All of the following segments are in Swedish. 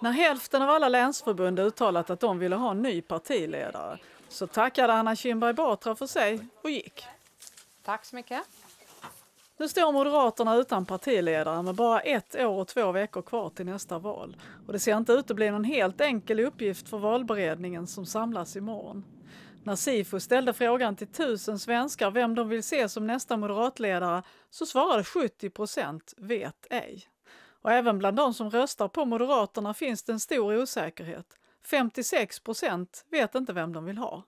När hälften av alla länsförbund uttalat att de ville ha en ny partiledare så tackade Anna Kinberg Batra för sig och gick. Tack så mycket. Nu står Moderaterna utan partiledare med bara ett år och två veckor kvar till nästa val. Och det ser inte ut att bli någon helt enkel uppgift för valberedningen som samlas imorgon. När Sifo ställde frågan till tusen svenskar vem de vill se som nästa moderatledare så svarade 70 procent vet ej. Och även bland de som röstar på Moderaterna finns det en stor osäkerhet. 56 procent vet inte vem de vill ha.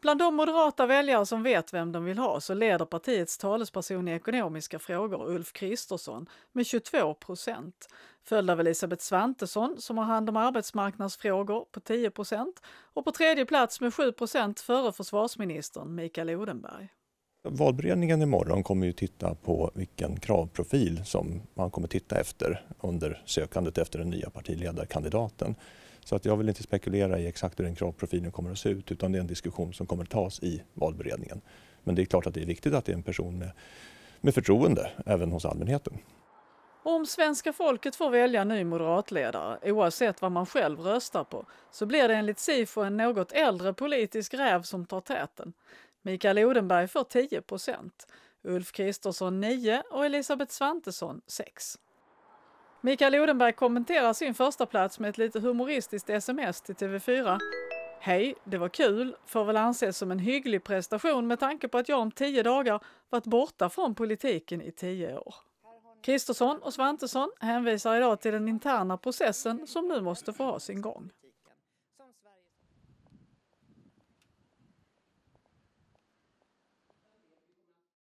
Bland de moderata väljare som vet vem de vill ha så leder partiets talesperson i ekonomiska frågor, Ulf Kristersson, med 22 procent. Följd av Elisabeth Svantesson som har hand om arbetsmarknadsfrågor på 10 procent och på tredje plats med 7 procent före försvarsministern Mikael Odenberg. Valberedningen imorgon kommer ju titta på vilken kravprofil som man kommer titta efter under sökandet efter den nya partiledarkandidaten. Så att jag vill inte spekulera i exakt hur den kravprofilen kommer att se ut utan det är en diskussion som kommer att tas i valberedningen. Men det är klart att det är viktigt att det är en person med, med förtroende även hos allmänheten. Om svenska folket får välja ny moderatledare, oavsett vad man själv röstar på, så blir det enligt Sifo en något äldre politisk räv som tar täten. Mikael Odenberg får 10 Ulf Kristersson 9 och Elisabeth Svantesson 6. Mikael Odenberg kommenterar sin första plats med ett lite humoristiskt sms till TV4. Hej, det var kul, får väl anses som en hygglig prestation med tanke på att jag om tio dagar varit borta från politiken i tio år. Kristersson och Svantesson hänvisar idag till den interna processen som nu måste få ha sin gång.